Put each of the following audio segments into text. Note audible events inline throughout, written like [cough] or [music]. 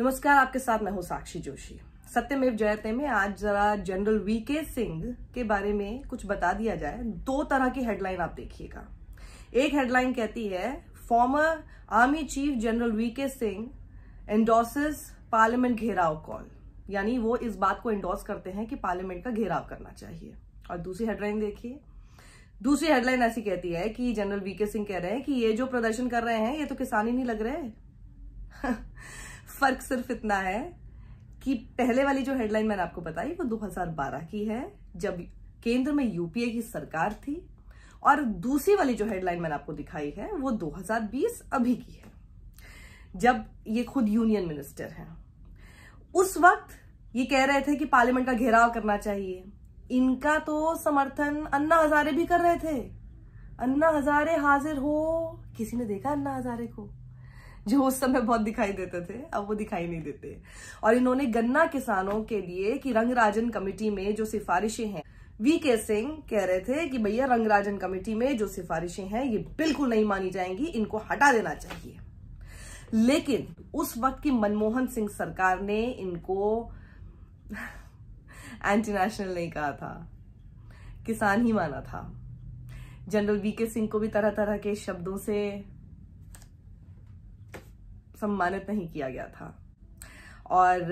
नमस्कार आपके साथ मैं हूँ साक्षी जोशी सत्यमेव जयते में आज जरा जनरल वी के सिंह के बारे में कुछ बता दिया जाए दो तरह की हेडलाइन आप देखिएगा एक हेडलाइन कहती है former army chief general V K Singh endorses parliament gherao call यानी वो इस बात को एंडोर्स करते हैं कि पार्लियामेंट का घेराव करना चाहिए और दूसरी हेडलाइन देखिए दूसरी हेडलाइन ऐसी कहती है कि जनरल वी के सिंह कह रहे हैं कि ये जो प्रदर्शन कर रहे हैं ये तो किसान ही नहीं लग रहे [laughs] फर्क सिर्फ इतना है कि पहले वाली जो हेडलाइन मैंने आपको बताई वो 2012 की है जब केंद्र में यूपीए की सरकार थी और दूसरी वाली जो हेडलाइन मैंने आपको दिखाई है वो 2020 अभी की है जब ये खुद यूनियन मिनिस्टर हैं उस वक्त ये कह रहे थे कि पार्लियामेंट का घेराव करना चाहिए इनका तो समर्थन अन्ना हजारे भी कर रहे थे अन्ना हजारे हाजिर हो किसी ने देखा अन्ना हजारे को जो उस समय बहुत दिखाई देते थे अब वो दिखाई नहीं देते और इन्होंने गन्ना किसानों के लिए कि रंगराजन कमेटी में जो सिफारिशें हैं वी के सिंह कह रहे थे कि भैया रंगराजन कमेटी में जो सिफारिशें हैं ये बिल्कुल नहीं मानी जाएंगी इनको हटा देना चाहिए लेकिन उस वक्त की मनमोहन सिंह सरकार ने इनको एंटी [laughs] नेशनल नहीं कहा था किसान ही माना था जनरल वी के सिंह को भी तरह तरह के शब्दों से सम्मानित नहीं किया गया था और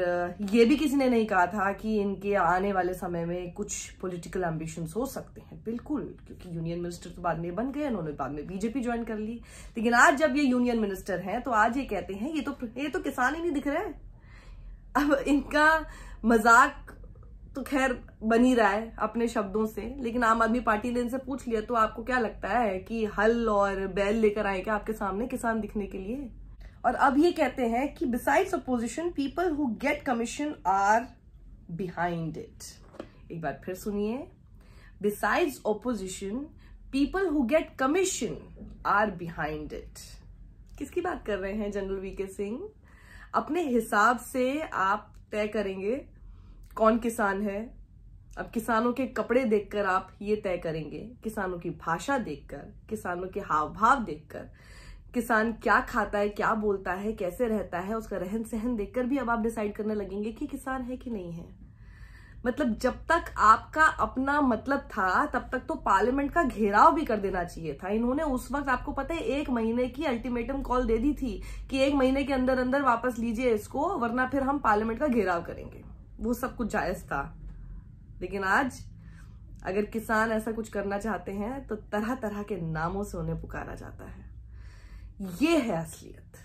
ये भी किसी ने नहीं कहा था कि इनके आने वाले समय में कुछ पॉलिटिकल एम्बिशंस हो सकते हैं बिल्कुल क्योंकि यूनियन मिनिस्टर तो बाद में बन गए उन्होंने बाद में बीजेपी ज्वाइन कर ली लेकिन आज जब ये यूनियन मिनिस्टर हैं तो आज ये कहते हैं ये तो ये तो किसान ही नहीं दिख रहे अब इनका मजाक तो खैर बनी रहा है अपने शब्दों से लेकिन आम आदमी पार्टी ने इनसे पूछ लिया तो आपको क्या लगता है कि हल और बैल लेकर आए क्या आपके सामने किसान दिखने के लिए और अब ये कहते हैं कि besides opposition people who get commission are behind it एक बार फिर सुनिए besides opposition people who get commission are behind it किसकी बात कर रहे हैं जनरल वी के सिंह अपने हिसाब से आप तय करेंगे कौन किसान है अब किसानों के कपड़े देखकर आप ये तय करेंगे किसानों की भाषा देखकर किसानों के हाव भाव देखकर किसान क्या खाता है क्या बोलता है कैसे रहता है उसका रहन सहन देखकर भी अब आप डिसाइड करने लगेंगे कि किसान है कि नहीं है मतलब जब तक आपका अपना मतलब था तब तक तो पार्लियामेंट का घेराव भी कर देना चाहिए था इन्होंने उस वक्त आपको पता है एक महीने की अल्टीमेटम कॉल दे दी थी कि एक महीने के अंदर अंदर वापस लीजिए इसको वरना फिर हम पार्लियामेंट का घेराव करेंगे वो सब कुछ जायज था लेकिन आज अगर किसान ऐसा कुछ करना चाहते हैं तो तरह तरह के नामों से उन्हें पुकारा जाता है ये है असलियत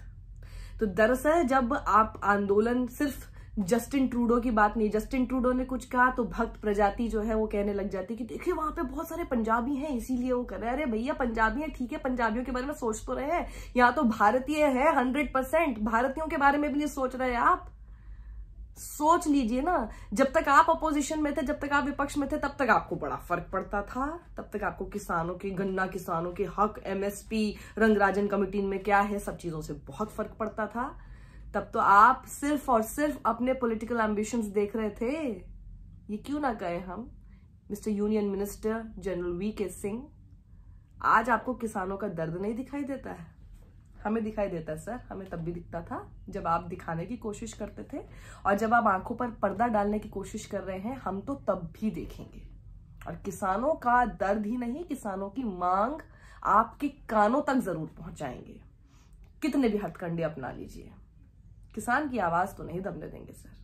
तो दरअसल जब आप आंदोलन सिर्फ जस्टिन ट्रूडो की बात नहीं जस्टिन ट्रूडो ने कुछ कहा तो भक्त प्रजाति जो है वो कहने लग जाती कि देखिए वहां पे बहुत सारे पंजाबी हैं इसीलिए वो कर रहे हैं अरे भैया पंजाबी हैं ठीक है पंजाबियों के बारे में सोच तो रहे हैं यहाँ तो भारतीय है हंड्रेड परसेंट भारतीयों के बारे में भी नहीं सोच रहे आप सोच लीजिए ना जब तक आप अपोजिशन में थे जब तक आप विपक्ष में थे तब तक आपको बड़ा फर्क पड़ता था तब तक आपको किसानों के गन्ना किसानों के हक एमएसपी रंगराजन कमेटी में क्या है सब चीजों से बहुत फर्क पड़ता था तब तो आप सिर्फ और सिर्फ अपने पॉलिटिकल एम्बिशंस देख रहे थे ये क्यों ना कहें हम mister union minister general V K Singh आज आपको किसानों का दर्द नहीं दिखाई देता है हमें दिखाई देता है सर हमें तब भी दिखता था जब आप दिखाने की कोशिश करते थे और जब आप आंखों पर पर्दा डालने की कोशिश कर रहे हैं हम तो तब भी देखेंगे और किसानों का दर्द ही नहीं किसानों की मांग आपके कानों तक जरूर पहुंचाएंगे कितने भी हथकंडे अपना लीजिए किसान की आवाज तो नहीं दबने देंगे सर